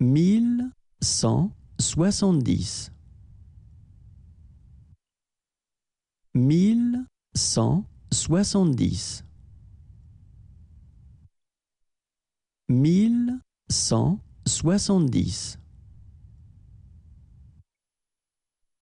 mille cent soixante-dix. mille cent soixante-dix. mille cent soixante-dix.